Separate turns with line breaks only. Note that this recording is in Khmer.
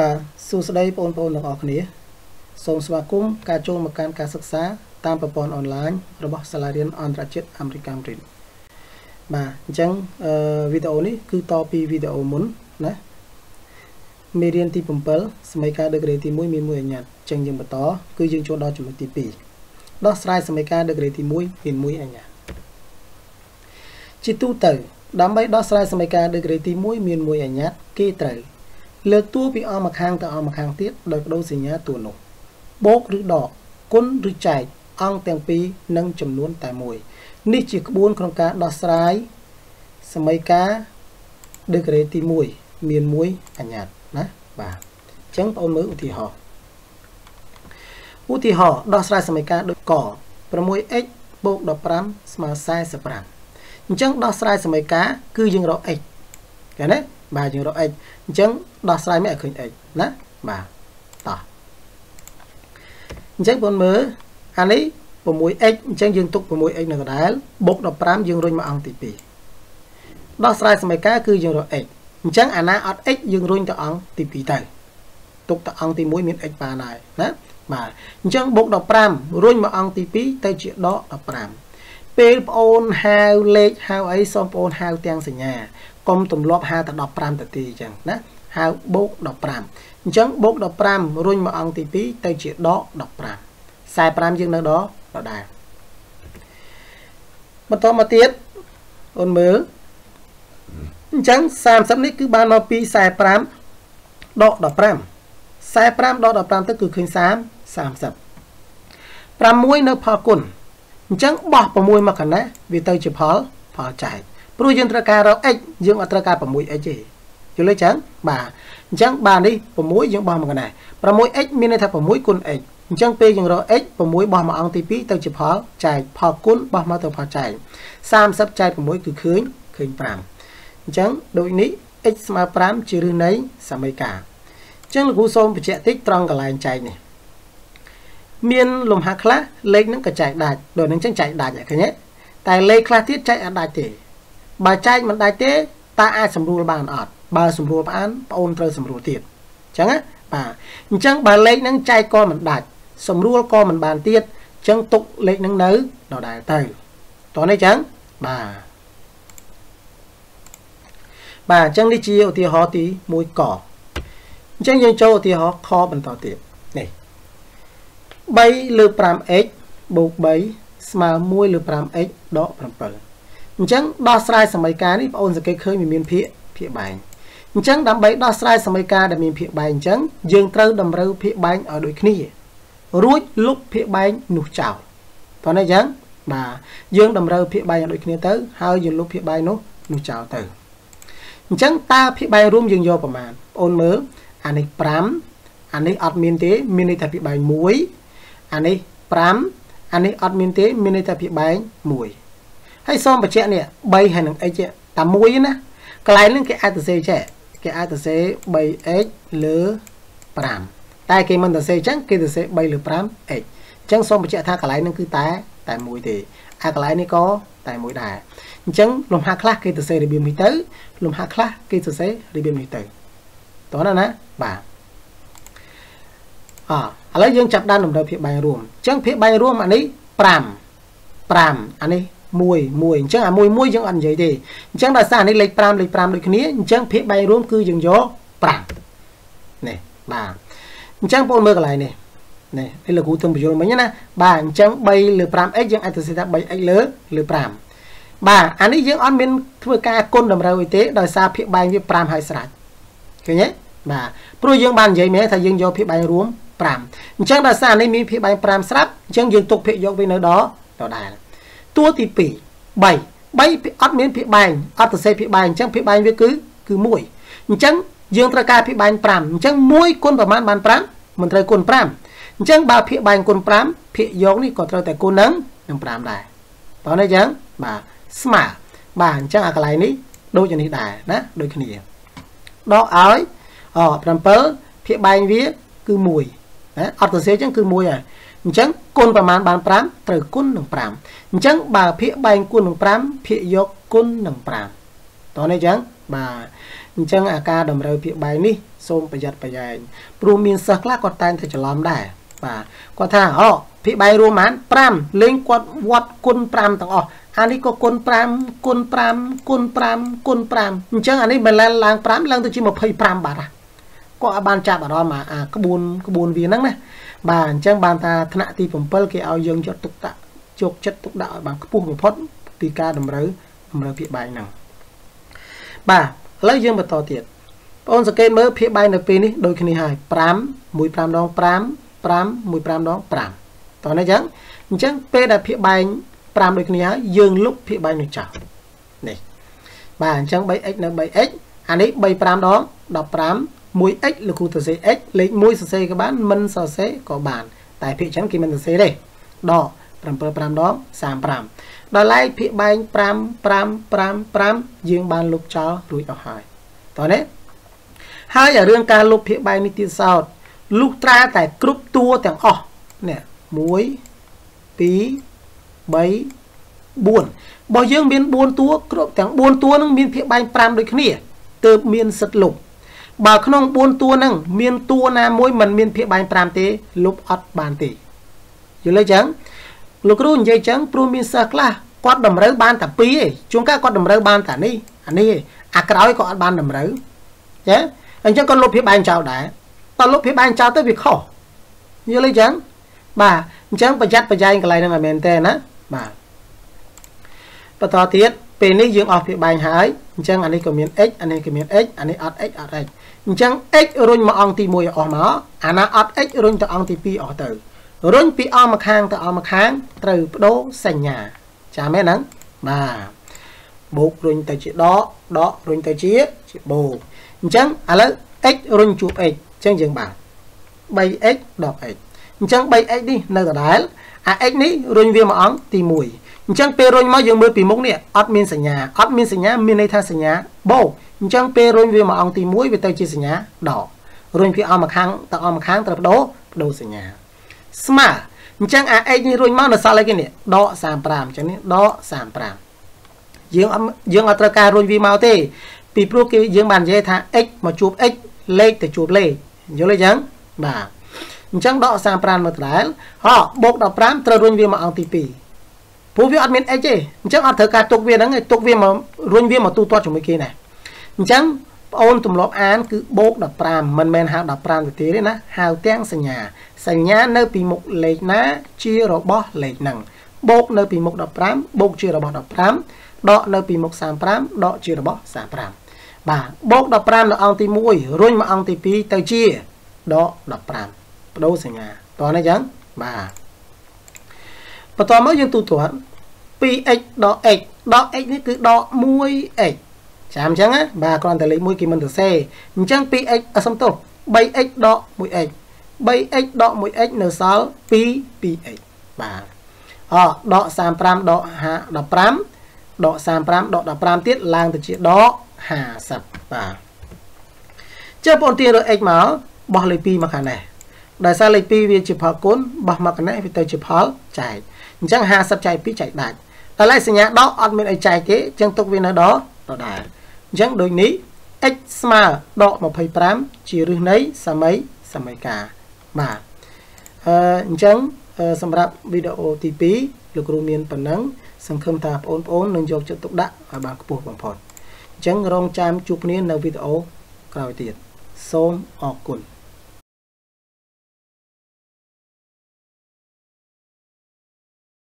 បាទសួស្តីបងប្អូនទាំងអស់គ្នា សូមស្វាគមន៍ការចូលមកកាន់ការសិក្សាតាមប្រព័ន្ធអនឡាញរបស់សាលារៀនអន្តរជាតិ American Read បាទអញ្ចឹងវីដេអូនេះ គឺតពីវីដេអូមុនណាមេរៀនទី7សម័យកាល Degree ទី1មានមួយអញ្ញត្តិអញ្ចឹងយើងបន្តគឺយើងចូលដល់ចំណុចទី2ដោះស្រាយសម័យកាល Degree ទី1មានមួយអញ្ញត្តិជាទូទៅដើម្បីដោះស្រាយសម័យកាល Degree ទី1មានមួយអញ្ញត្តិគេត្រូវលើកតួពីអមម្ខាងទៅអមម្ខាងទៀតដោយបដូរសញ្ញាតួនោះ បូកឬដកគុណឬចែកអង្គទាំងពីរនិងចំនួនតែមួយនេះជាក្បួនក្នុងការ ដោះស្រាយសមីការ degree ទី1មាន1អញ្ញត្តិណាបាទអញ្ចឹងបងប្អូនមើលឧទាហរណ៍ឧទាហរណ៍ដោះស្រាយសមីការដូចក 6x បូក15ស្មើ45អញ្ចឹងដោះស្រាយសមីការគឺយើងរក x ឃើញទេបាទយើងរក x អញ្ចឹងដោះស្រាយមិនឲ្យឃើញ x ណាបាទតោះអញ្ចឹងបងមើលអានេះ 6x អញ្ចឹងយើងទុក 6x នៅកណ្ដាលបូក15យើងរុញមកអង្គទី2ដោះស្រាយសមីការគឺយើងរក x អញ្ចឹងអាណាអត់ x យើងរុញទៅអង្គទី2ទៅទុកទៅ អង្គទី1មាន x បានហើយណាបាទអញ្ចឹងបូក15រុញមកអង្គទី2ទៅជាដក15ពេលប្អូនហៅលេខហៅអីសូមប្អូនហៅទាំងសញ្ញាកុំទម្លាប់5ទៅ15នាទីអញ្ចឹងណាហៅបូក15អញ្ចឹងបូក15រុញមកអង្គទី2ទៅជាដក15 45យើងនៅដកដដែលបន្តមកទៀតអូនមើលអញ្ចឹង30នេះ គឺបានមកពី45ដក15 45ដក15ទៅគឺឃើញ30 30 6នៅផលគុណអញ្ចឹងបោះ6មកកណ្ណាវាទៅ ជាផលផលចែកព្រោះយើងត្រូវការរក x យើងអត់ត្រូវការ 6x ទេយល់ទេចឹងបាទអញ្ចឹងបាទនេះ6យើងបោះមកកណ្ដាល 6x មានន័យថា6គុណ x អញ្ចឹងពេលយើងរក x 6បោះមកអង្គទី2ទៅជាផលចែកផលគុណបោះមកទៅ ផលចែក30ចែក6គឺឃើញឃើញ5អញ្ចឹងដូចនេះ x ស្មើ5ជារឹសនៃសមីការអញ្ចឹងលោកគ្រូសូមបញ្ជាក់តិចត្រង់កន្លែងចែកនេះមានលំហាខ្លះលេខនឹងក៏ចែកដាច់ដូចនឹងចឹងចែកដាច់ឃើញទេតែលេខខ្លះទៀតចែកអត់ដាច់ទេបើចែកមិនដាច់ទេតើអាចសម្រួលបានអត់បើសម្រួលបានប្អូនត្រូវសម្រួលទៀតអញ្ចឹងណាបាទអញ្ចឹងបើលេខហ្នឹងចែកក៏មិនដាច់សម្រួលក៏មិនបានទៀតអញ្ចឹងទុកលេខហ្នឹងនៅដដែលទៅតោះនេះអញ្ចឹងបាទបាទអញ្ចឹងនេះជាឧទាហរណ៍ទី1កអញ្ចឹងយើងចូលឧទាហរណ៍ខបន្តទៀតនេះ3លើ 5x បូក3ស្មើ1លើ 5x ដក7អញ្ចឹងដោះស្រាយសម័យកាលនេះបងអូនសង្កេតឃើញវាមានភាកភាកបែងអញ្ចឹងដើម្បីដោះស្រាយសម័យកាលដែលមានភាកបែងអញ្ចឹងយើងត្រូវ តម្រូវភាកបែងឲ្យដូចគ្នារួចលុបភាកបែងនោះចោលប៉ុន្តែយ៉ាងបាទយើងតម្រូវភាកបែងឲ្យដូចគ្នាទៅហើយយើងលុបភាកបែងនោះនោះចោលទៅអញ្ចឹងតើភាកបែងរួមយើងយកប្រមាណបងអូនមើលអានេះ5អានេះអត់មានទេមានន័យថាភាកបែង1អានេះ5អានេះអត់មានទេមានន័យថាភាកបែង1ហើយសូមបញ្ជាក់នេះ3ហើយនឹង x តែមួយណាកន្លែងនេះគេអាចទៅសេចេះគេអាចទៅសេ 3x លើ5តែគេមិនទៅសេអញ្ចឹងគេទៅសេ3លើ 5x អញ្ចឹងសូមបញ្ជាក់ថាកន្លែងនេះគឺតែតែមួយទេអាកន្លែងនេះក៏តែមួយដែរអញ្ចឹងលំហាខ្លះគេទៅសេរបៀបនេះទៅលំហាខ្លះគេទៅសេរបៀបនេះទៅតោះណាណាបាទអឥឡូវយើងចាប់ដើមតម្រូវភាពបាញ់រួមអញ្ចឹងភាពបាញ់រួមអានេះ5 5អានេះ1 1អញ្ចឹងអា1 1យើងអត់និយាយទេអញ្ចឹងដោយសារនេះលេខ5លេខ5ដូចគ្នាអញ្ចឹងភាគបែករួមគឺយើងយក5នេះបាទអញ្ចឹងបងមើលកន្លែងនេះនេះនេះលោកគ្រូទៅបញ្យល់មិញណាបាទអញ្ចឹង3លើ 5x យើងអាចទៅសេថា 3x លើលើ5បាទអានេះយើងអត់មានធ្វើការគុណតម្រូវអីទេដោយសារភាគបែកវា5ហើយស្រេចឃើញទេបាទព្រោះយើងបាននិយាយមែនថាយើងយកភាគបែករួម5អញ្ចឹងដោយសារនេះមានភាគបែក5ស្រាប់អញ្ចឹងយើងទុកភាគយកវានៅដល់ដដែលតួទី2 3 3អត់មានភាគបែងអត់សរសេរភាគបែងអញ្ចឹងភាគបែងវាគឺគឺ1អញ្ចឹងយើងត្រូវការភាគបែង5អញ្ចឹង1គុណប្រមាណបាន5មិនត្រូវគុណ5អញ្ចឹងបើភាគបែងគុណ5ភាគយកនេះក៏ត្រូវតែគុណនឹងនឹង5ដែរបើនេះអញ្ចឹងបាទស្មើបាទអញ្ចឹងអាកន្លែងនេះដូចនេះដែរណាដូចគ្នាដកឲ្យអ7ភាគបែងវាគឺ1ណាអត់សរសេរអញ្ចឹងគឺ1ហើយអញ្ចឹងគុណប្រមាណបាន5ត្រូវគុណនឹង5អញ្ចឹងបើភាគបែងគុណនឹង5ភាគយកគុណនឹង5តោះនេះអញ្ចឹងបាទអញ្ចឹងអាការតម្រូវភាគបែងនេះ សូមប្រយ័ត្នប្រយែងព្រោះមានសិស្សខ្លះគាត់តែងតែច្រឡំដែរបាទគាត់ថាអូភាគបែងរួមប៉ុន្មាន5លេងគាត់វត្តគុណ5ទាំងអស់អានេះក៏គុណ5គុណ5គុណ5គុណ5អញ្ចឹងអានេះមិនឡើងឡើង5ឡើងទៅជា25បាត់ហ่ะគាត់អាចបានចាប់អារម្មណ៍អាក្បួនក្បួនវាហ្នឹងណាបាទអញ្ចឹងបានថាថ្នាក់ទី7គេឲ្យយើងយកទុកដាក់ជោគចិត្តទុកដាក់ឲ្យបានខ្ពស់បំផុតពីការតម្រូវតម្រូវភាគបែកហ្នឹងបាទឥឡូវយើងបន្តទៀតបងសង្កេតមើលភាគបែកនៅពេលនេះ ដូចគ្នាហើយ5 15ដង5 5 15ដង5តោះនេះអញ្ចឹងអញ្ចឹង ពេលដែលភាគបែក5ដូចគ្នាហើយយើងលុបភាគបែកនោះចោលនេះបាទអញ្ចឹង 3x នៅ 3x អានេះ35ដង15 1x លោកគ្រូទៅសេ x លេខ1សរសេរក៏បានមិនសរសេរក៏បាន តែភាគច្រើនគេមិនសរសេរទេដក7 5ដង35ដល់ឡែកភាគបែង5 5 5 5យើងបានលុបចោលរួចអស់ហើយតោះនេះហើយរឿងការលុបភាគបែងនេះទៀតសោតលុះត្រាតែគ្រប់តួទាំងអស់នេះ1 2 3 4របស់យើងមាន4តួគ្រប់ទាំង4តួនឹងមានភាគបែង5ដូចគ្នាទើបមានសិទ្ធិលុបបើក្នុង4តួហ្នឹងមានតួណាមួយមិនមានភាពបែង5ទេលុបអត់បានទេយល់ទេចឹងលោកគ្រូនិយាយចឹងព្រោះមានសិស្សខ្លះគាត់តម្រូវបានតែ2ឯងជួនកាលគាត់តម្រូវបានតែនេះអានេះឯងអាក្រោយក៏អត់បានតម្រូវចាអញ្ចឹងគាត់លុបភាពបែងចោលដែរតែលុបភាពបែងចោលទៅវាខុសយល់ទេចឹងបាទអញ្ចឹងប្រយ័ត្នប្រយែងកន្លែងហ្នឹងឲ្យមែនទេណាបាទបន្តទៀតពេលនេះយើងអស់ភាពបែងហើយអញ្ចឹងអានេះក៏មាន x អានេះក៏មាន x អានេះអត់ x អត់ x អញ្ចឹង x រុញមកអង្គទី1ឲ្យអស់មកអាណាអត់ x រុញទៅអង្គទី2អស់ទៅរុញពីអង្គម្ខាងទៅអង្គម្ខាងត្រូវបដូរសញ្ញា ចាំទេហ្នឹងបាទបូករុញទៅជាដកដករុញទៅជាជាបូកអញ្ចឹងឥឡូវ x រុញជួប x អញ្ចឹងយើងបាន 3x ដក x អញ្ចឹង 3x នេះ នៅដដែល អា x នេះរុញវាមកអង្គទី1អញ្ចឹងពេលរុញមកយើងមើលពីមុខនេះអត់មានសញ្ញាអត់មានសញ្ញាមានន័យថាសញ្ញាបូកអញ្ចឹងពេលរុញវាមកអង្គទី1វាទៅជាសញ្ញាដករុញពីអង្គម្ខាងទៅអង្គម្ខាងត្រូវបដូរបដូរសញ្ញាស្មើអញ្ចឹងអា x នេះរុញមកនៅសល់អីគេនេះដក35អញ្ចឹងនេះដក35យើងយើងអត់ត្រូវការរុញវាមកទេ ពីព្រោះគេយើងបាននិយាយថា x មកជួប x លេខទៅជួបលេខយល់ទេចឹងបាទអញ្ចឹងដក35មកដដែលហោបូក15ត្រូវរុញវាមកអង្គទី2ព្រោះវាអត់មានអីទេអញ្ចឹងអត់ត្រូវការទុកវាហ្នឹងឯងទុកវាមករុញវាមកទូទាត់ជាមួយគេណាអញ្ចឹងប្អូនទម្លាប់អានគឺបូក15មិនមែនហៅ15ទៅទេទេណាហៅទាំងសញ្ញាសញ្ញា នៅ ពីមុខលេខណា ជារបស់លេខហ្នឹងបូក នៅពីមុខ15បូកជារបស់15ដកនៅពីមុខ35ដកជារបស់35បាទបូក15នៅអង្គទី1រុញមកអង្គទី2ទៅជាដក15បដូរសញ្ញាតោះណាចឹងបាទបន្ទាប់មកយើងទូទាត់ 2x ដក x ដក x នេះគឺដក 1x ចាំអញ្ចឹងណាបាទគ្រាន់តែលេខ1គេមិនសរសេរអញ្ចឹង 2x សំទោស 3x ដក 1x 3x ដក 1x នៅសល់2 2x បាទអដក35ដក15ដក35ដក15ទៀតឡើងទៅជាដក50បាទចុះបងទារក x មកបោះលេខ2មកខាងនេះដោយសារលេខ2វាជាផលគុណបោះមកកណិតវាទៅជាផល ចែកអញ្ចឹង50ចែក2ចែកដាច់តែលេខសញ្ញាដកអត់មានអីចែកទេអញ្ចឹងទុកវានៅដកដដែលអញ្ចឹងដូចនេះ x ស្មើដក25ជារឹសនៃសមីសមីការបាទអឺអញ្ចឹងសម្រាប់វីដេអូទី2លោកគ្រូមានប៉ុណ្ណឹងសង្ឃឹមថាបងប្អូននឹងយកចិត្តទុកដាក់ឲ្យបានខ្ពស់បំផុតអញ្ចឹងរងចាំជួបគ្នានៅវីដេអូក្រោយទៀតសូមអរគុណ